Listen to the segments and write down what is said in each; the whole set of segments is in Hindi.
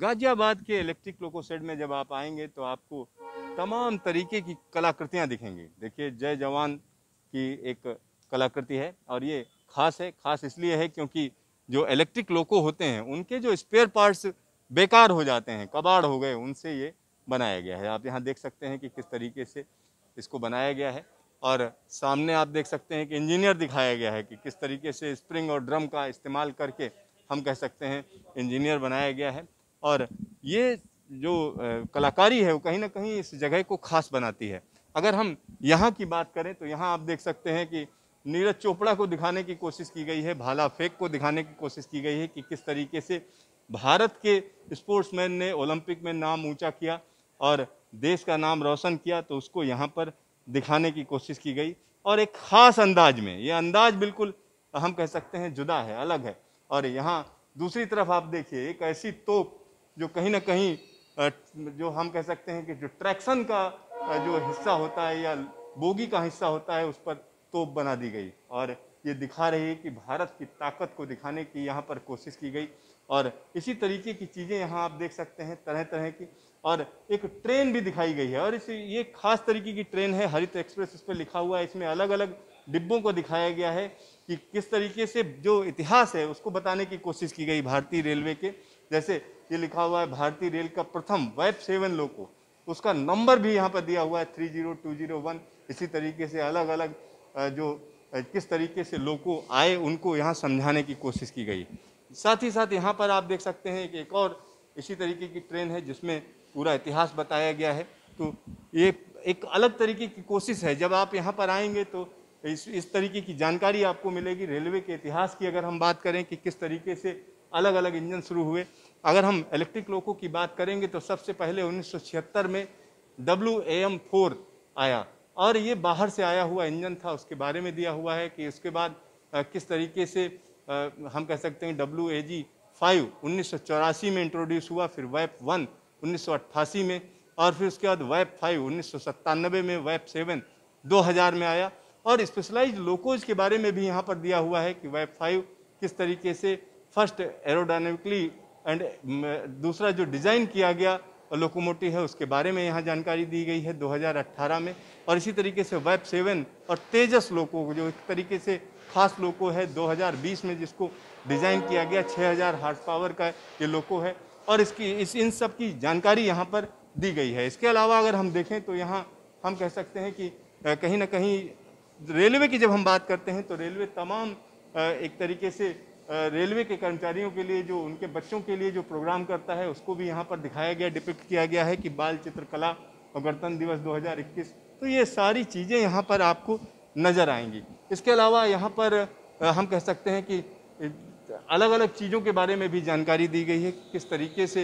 गाजियाबाद के इलेक्ट्रिक लोको सेड में जब आप आएंगे तो आपको तमाम तरीके की कलाकृतियाँ दिखेंगी देखिए जय जवान की एक कलाकृति है और ये खास है खास इसलिए है क्योंकि जो इलेक्ट्रिक लोको होते हैं उनके जो स्पेयर पार्ट्स बेकार हो जाते हैं कबाड़ हो गए उनसे ये बनाया गया है आप यहाँ देख सकते हैं कि किस तरीके से इसको बनाया गया है और सामने आप देख सकते हैं कि इंजीनियर दिखाया गया है कि किस तरीके से स्प्रिंग और ड्रम का इस्तेमाल करके हम कह सकते हैं इंजीनियर बनाया गया है और ये जो कलाकारी है वो कहीं ना कहीं इस जगह को खास बनाती है अगर हम यहाँ की बात करें तो यहाँ आप देख सकते हैं कि नीरज चोपड़ा को दिखाने की कोशिश की गई है भाला फेंक को दिखाने की कोशिश की गई है कि किस तरीके से भारत के स्पोर्ट्समैन ने ओलंपिक में नाम ऊंचा किया और देश का नाम रोशन किया तो उसको यहाँ पर दिखाने की कोशिश की गई और एक ख़ास अंदाज में ये अंदाज बिल्कुल हम कह सकते हैं जुदा है अलग है और यहाँ दूसरी तरफ आप देखिए एक ऐसी तोप जो कहीं ना कहीं जो हम कह सकते हैं कि जो ट्रैक्शन का जो हिस्सा होता है या बोगी का हिस्सा होता है उस पर तोप बना दी गई और ये दिखा रही है कि भारत की ताकत को दिखाने की यहाँ पर कोशिश की गई और इसी तरीके की चीज़ें यहाँ आप देख सकते हैं तरह तरह की और एक ट्रेन भी दिखाई गई है और इस ये खास तरीके की ट्रेन है हरित एक्सप्रेस उस पर लिखा हुआ है इसमें अलग अलग डिब्बों को दिखाया गया है कि किस तरीके से जो इतिहास है उसको बताने की कोशिश की गई भारतीय रेलवे के जैसे ये लिखा हुआ है भारतीय रेल का प्रथम वेब सेवन लोको उसका नंबर भी यहाँ पर दिया हुआ है three zero two zero one इसी तरीके से अलग अलग जो किस तरीके से लोको आए उनको यहाँ समझाने की कोशिश की गई साथ ही साथ यहाँ पर आप देख सकते हैं कि एक और इसी तरीके की ट्रेन है जिसमें पूरा इतिहास बताया गया है तो ये एक अलग तरीके की कोशिश है जब आप यहाँ पर आएंगे तो इस इस तरीके की जानकारी आपको मिलेगी रेलवे के इतिहास की अगर हम बात करें कि किस तरीके से अलग अलग इंजन शुरू हुए अगर हम इलेक्ट्रिक लोको की बात करेंगे तो सबसे पहले उन्नीस में डब्ल्यू एम फोर आया और ये बाहर से आया हुआ इंजन था उसके बारे में दिया हुआ है कि उसके बाद किस तरीके से हम कह सकते हैं डब्ल्यू ए जी फाइव उन्नीस में इंट्रोड्यूस हुआ फिर वैप वन उन्नीस में और फिर उसके बाद वैप फाइव उन्नीस में वैप सेवन 2000 में आया और स्पेशलाइज लोकोज के बारे में भी यहाँ पर दिया हुआ है कि वैप फाइव किस तरीके से फर्स्ट एरोडाइनमिकली एंड दूसरा जो डिज़ाइन किया गया लोकोमोटिव है उसके बारे में यहाँ जानकारी दी गई है 2018 में और इसी तरीके से वेब सेवन और तेजस लोको जो एक तरीके से खास लोको है 2020 में जिसको डिज़ाइन किया गया 6000 हार्स पावर का ये लोको है और इसकी इस इन सब की जानकारी यहाँ पर दी गई है इसके अलावा अगर हम देखें तो यहाँ हम कह सकते हैं कि कहीं ना कहीं रेलवे की जब हम बात करते हैं तो रेलवे तमाम एक तरीके से रेलवे के कर्मचारियों के लिए जो उनके बच्चों के लिए जो प्रोग्राम करता है उसको भी यहाँ पर दिखाया गया डिपिक्ट किया गया है कि बाल चित्रकला और गणतंत्र दिवस 2021 तो ये सारी चीज़ें यहाँ पर आपको नज़र आएंगी इसके अलावा यहाँ पर हम कह सकते हैं कि अलग अलग चीज़ों के बारे में भी जानकारी दी गई है किस तरीके से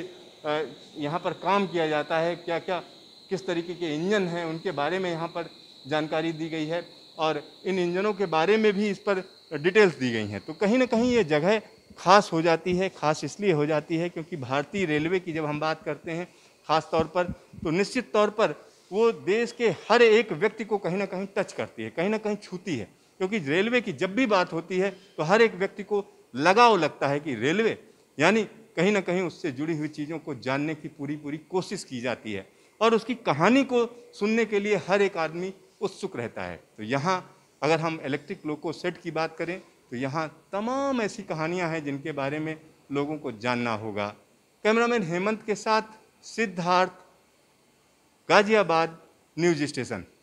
यहाँ पर काम किया जाता है क्या क्या किस तरीके के इंजन हैं उनके बारे में यहाँ पर जानकारी दी गई है और इन इंजनों के बारे में भी इस पर डिटेल्स दी गई हैं तो कहीं ना कहीं ये जगह खास हो जाती है खास इसलिए हो जाती है क्योंकि भारतीय रेलवे की जब हम बात करते हैं ख़ास तौर पर तो निश्चित तौर पर वो देश के हर एक व्यक्ति को कहीं ना कहीं टच करती है कहीं ना कहीं छूती है क्योंकि रेलवे की जब भी बात होती है तो हर एक व्यक्ति को लगाव लगता है कि रेलवे यानी कहीं ना कहीं उससे जुड़ी हुई चीज़ों को जानने की पूरी पूरी कोशिश की जाती है और उसकी कहानी को सुनने के लिए हर एक आदमी उत्सुक रहता है तो यहाँ अगर हम इलेक्ट्रिक लोको सेट की बात करें तो यहाँ तमाम ऐसी कहानियाँ हैं जिनके बारे में लोगों को जानना होगा कैमरामैन हेमंत के साथ सिद्धार्थ गाजियाबाद न्यूज स्टेशन